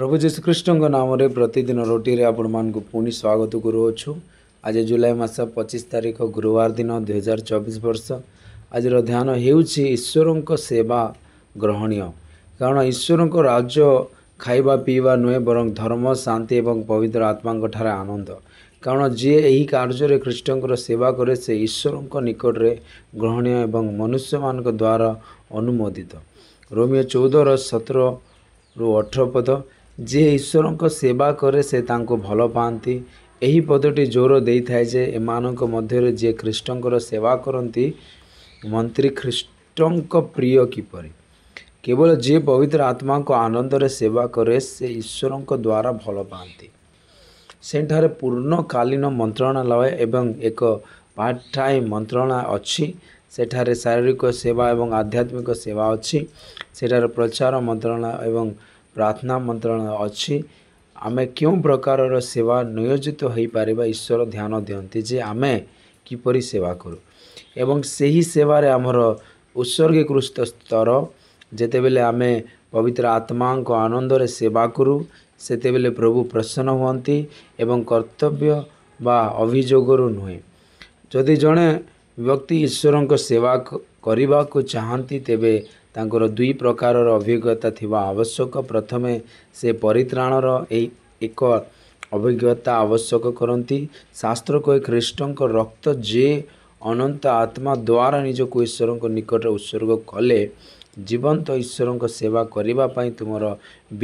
ପ୍ରଭୁ ଯୀଶୁଖ୍ରୀଷ୍ଣଙ୍କ ନାମରେ ପ୍ରତିଦିନ ରୋଟିରେ ଆପଣମାନଙ୍କୁ ପୁଣି ସ୍ୱାଗତ କରୁଅଛୁ ଆଜି ଜୁଲାଇ ମାସ ପଚିଶ ତାରିଖ ଗୁରୁବାର ଦିନ ଦୁଇହଜାର ଚବିଶ ବର୍ଷ ଆଜିର ଧ୍ୟାନ ହେଉଛି ଈଶ୍ୱରଙ୍କ ସେବା ଗ୍ରହଣୀୟ କାରଣ ଈଶ୍ୱରଙ୍କ ରାଜ୍ୟ ଖାଇବା ପିଇବା ନୁହେଁ ବରଂ ଧର୍ମ ଶାନ୍ତି ଏବଂ ପବିତ୍ର ଆତ୍ମାଙ୍କଠାରେ ଆନନ୍ଦ କାରଣ ଯିଏ ଏହି କାର୍ଯ୍ୟରେ ଖ୍ରୀଷ୍ଟଙ୍କର ସେବା କରେ ସେ ଈଶ୍ୱରଙ୍କ ନିକଟରେ ଗ୍ରହଣୀୟ ଏବଂ ମନୁଷ୍ୟମାନଙ୍କ ଦ୍ୱାରା ଅନୁମୋଦିତ ରୋମିଓ ଚଉଦର ସତରରୁ ଅଠର ପଦ ଯିଏ ଈଶ୍ୱରଙ୍କ ସେବା କରେ ସେ ତାଙ୍କୁ ଭଲ ପାଆନ୍ତି ଏହି ପଦଟି ଜୋର ଦେଇଥାଏ ଯେ ଏମାନଙ୍କ ମଧ୍ୟରେ ଯିଏ ଖ୍ରୀଷ୍ଟଙ୍କର ସେବା କରନ୍ତି ମନ୍ତ୍ରୀ ଖ୍ରୀଷ୍ଟଙ୍କ ପ୍ରିୟ କିପରି କେବଳ ଯିଏ ପବିତ୍ର ଆତ୍ମାଙ୍କ ଆନନ୍ଦରେ ସେବା କରେ ସେ ଈଶ୍ୱରଙ୍କ ଦ୍ୱାରା ଭଲ ପାଆନ୍ତି ସେଠାରେ ପୂର୍ଣ୍ଣକାଳୀନ ମନ୍ତ୍ରଣାଳୟ ଏବଂ ଏକ ପାର୍ଟ ଟାଇମ୍ ମନ୍ତ୍ରଣାଳୟ ଅଛି ସେଠାରେ ଶାରୀରିକ ସେବା ଏବଂ ଆଧ୍ୟାତ୍ମିକ ସେବା ଅଛି ସେଠାରେ ପ୍ରଚାର ମନ୍ତ୍ରଣାଳୟ ଏବଂ ପ୍ରାର୍ଥନା ମନ୍ତ୍ରଣାଳୟ ଅଛି ଆମେ କେଉଁ ପ୍ରକାରର ସେବା ନିୟୋଜିତ ହୋଇପାରିବା ଈଶ୍ୱର ଧ୍ୟାନ ଦିଅନ୍ତି ଯେ ଆମେ କିପରି ସେବା କରୁ ଏବଂ ସେହି ସେବାରେ ଆମର ଉତ୍ସର୍ଗୀକୃତ ସ୍ତର ଯେତେବେଳେ ଆମେ ପବିତ୍ର ଆତ୍ମାଙ୍କ ଆନନ୍ଦରେ ସେବା କରୁ ସେତେବେଳେ ପ୍ରଭୁ ପ୍ରସନ୍ନ ହୁଅନ୍ତି ଏବଂ କର୍ତ୍ତବ୍ୟ ବା ଅଭିଯୋଗରୁ ନୁହେଁ ଯଦି ଜଣେ ବ୍ୟକ୍ତି ଈଶ୍ୱରଙ୍କ ସେବା କରିବାକୁ ଚାହାନ୍ତି ତେବେ ତାଙ୍କର ଦୁଇ ପ୍ରକାରର ଅଭିଜ୍ଞତା ଥିବା ଆବଶ୍ୟକ ପ୍ରଥମେ ସେ ପରିତ୍ରାଣର ଏଇ ଏକ ଅଭିଜ୍ଞତା ଆବଶ୍ୟକ କରନ୍ତି ଶାସ୍ତ୍ର କହି ଖ୍ରୀଷ୍ଟଙ୍କ ରକ୍ତ ଯେ ଅନନ୍ତ ଆତ୍ମା ଦ୍ୱାରା ନିଜକୁ ଈଶ୍ୱରଙ୍କ ନିକଟରେ ଉତ୍ସର୍ଗ କଲେ ଜୀବନ୍ତ ଈଶ୍ୱରଙ୍କ ସେବା କରିବା ପାଇଁ ତୁମର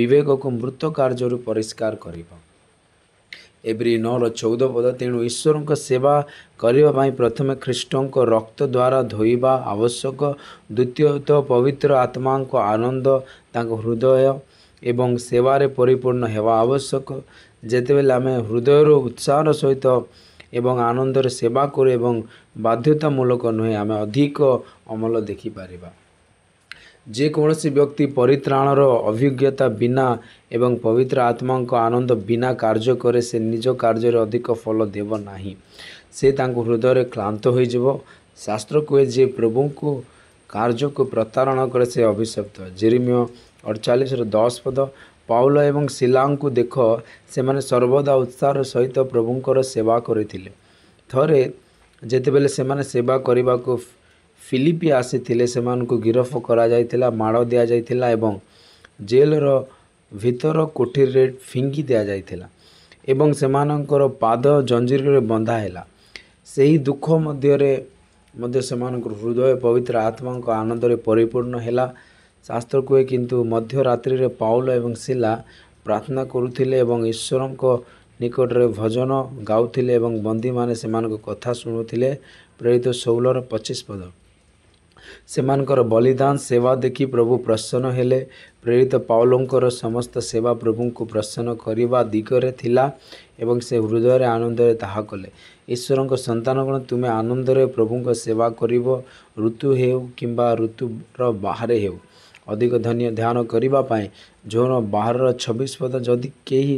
ବିବେକକୁ ମୃତ କାର୍ଯ୍ୟରୁ ପରିଷ୍କାର କରିବ ଏବ୍ରି ନଅର ଚଉଦ ପଦ ତେଣୁ ଈଶ୍ୱରଙ୍କ ସେବା କରିବା ପାଇଁ ପ୍ରଥମେ ଖ୍ରୀଷ୍ଟଙ୍କ ରକ୍ତ ଦ୍ୱାରା ଧୋଇବା ଆବଶ୍ୟକ ଦ୍ୱିତୀୟତଃ ପବିତ୍ର ଆତ୍ମାଙ୍କ ଆନନ୍ଦ ତାଙ୍କ ହୃଦୟ ଏବଂ ସେବାରେ ପରିପୂର୍ଣ୍ଣ ହେବା ଆବଶ୍ୟକ ଯେତେବେଳେ ଆମେ ହୃଦୟରୁ ଉତ୍ସାହର ସହିତ ଏବଂ ଆନନ୍ଦରେ ସେବା କରୁ ଏବଂ ବାଧ୍ୟତାମୂଳକ ନୁହେଁ ଆମେ ଅଧିକ ଅମଳ ଦେଖିପାରିବା ଯେକୌଣସି ବ୍ୟକ୍ତି ପରିତ୍ରାଣର ଅଭିଜ୍ଞତା ବିନା ଏବଂ ପବିତ୍ର ଆତ୍ମାଙ୍କ ଆନନ୍ଦ ବିନା କାର୍ଯ୍ୟ କରେ ସେ ନିଜ କାର୍ଯ୍ୟରେ ଅଧିକ ଫଳ ଦେବ ନାହିଁ ସେ ତାଙ୍କୁ ହୃଦୟରେ କ୍ଳାନ୍ତ ହୋଇଯିବ ଶାସ୍ତ୍ର କୁହେ ଯିଏ ପ୍ରଭୁଙ୍କୁ କାର୍ଯ୍ୟକୁ ପ୍ରତାରଣ କରେ ସେ ଅଭିଶପ୍ତ ଜେରିମିଓ ଅଡ଼ଚାଳିଶର ଦଶ ପଦ ପାଉଲ ଏବଂ ଶିଲାଙ୍କୁ ଦେଖ ସେମାନେ ସର୍ବଦା ଉତ୍ସାହର ସହିତ ପ୍ରଭୁଙ୍କର ସେବା କରିଥିଲେ ଥରେ ଯେତେବେଳେ ସେମାନେ ସେବା କରିବାକୁ ଫିଲିପି ଆସିଥିଲେ ସେମାନଙ୍କୁ ଗିରଫ କରାଯାଇଥିଲା ମାଡ଼ ଦିଆଯାଇଥିଲା ଏବଂ ଜେଲ୍ର ଭିତର କୋଠିରେ ଫିଙ୍ଗି ଦିଆଯାଇଥିଲା ଏବଂ ସେମାନଙ୍କର ପାଦ ଜଞ୍ଜିରରେ ବନ୍ଧା ହେଲା ସେହି ଦୁଃଖ ମଧ୍ୟରେ ମଧ୍ୟ ସେମାନଙ୍କର ହୃଦୟ ପବିତ୍ର ଆତ୍ମାଙ୍କ ଆନନ୍ଦରେ ପରିପୂର୍ଣ୍ଣ ହେଲା ଶାସ୍ତ୍ର କୁହେ କିନ୍ତୁ ମଧ୍ୟରାତ୍ରିରେ ପାଉଲ ଏବଂ ଶିଲା ପ୍ରାର୍ଥନା କରୁଥିଲେ ଏବଂ ଈଶ୍ୱରଙ୍କ ନିକଟରେ ଭଜନ ଗାଉଥିଲେ ଏବଂ ବନ୍ଦୀମାନେ ସେମାନଙ୍କ କଥା ଶୁଣୁଥିଲେ ପ୍ରେରିତ ଷୋହଳର ପଚିଶ ପଦ ସେମାନଙ୍କର ବଳିଦାନ ସେବା ଦେଖି ପ୍ରଭୁ ପ୍ରସନ୍ନ ହେଲେ ପ୍ରେରିତ ପାଉଲଙ୍କର ସମସ୍ତ ସେବା ପ୍ରଭୁଙ୍କୁ ପ୍ରସନ୍ନ କରିବା ଦିଗରେ ଥିଲା ଏବଂ ସେ ହୃଦୟରେ ଆନନ୍ଦରେ ତାହା କଲେ ଈଶ୍ୱରଙ୍କ ସନ୍ତାନ ସନ୍ତାନଗଣ ତୁମେ ଆନନ୍ଦରେ ପ୍ରଭୁଙ୍କ ସେବା କରିବ ଋତୁ ହେଉ କିମ୍ବା ଋତୁର ବାହାରେ ହେଉ ଅଧିକ ଧନ୍ୟ ଧ୍ୟାନ କରିବା ପାଇଁ ଯେଉଁ ବାହାରର ଛବିଶ ପଦ ଯଦି କେହି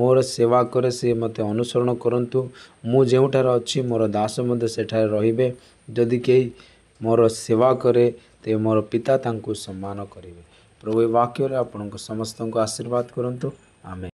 ମୋର ସେବା କରେ ସେ ମୋତେ ଅନୁସରଣ କରନ୍ତୁ ମୁଁ ଯେଉଁଠାରେ ଅଛି ମୋର ଦାସ ମଧ୍ୟ ସେଠାରେ ରହିବେ ଯଦି କେହି मोर सेवा करे ते मोर पिता सम्मान करेंगे प्रभु वाक्य समस्त को आशीर्वाद करूँ आमे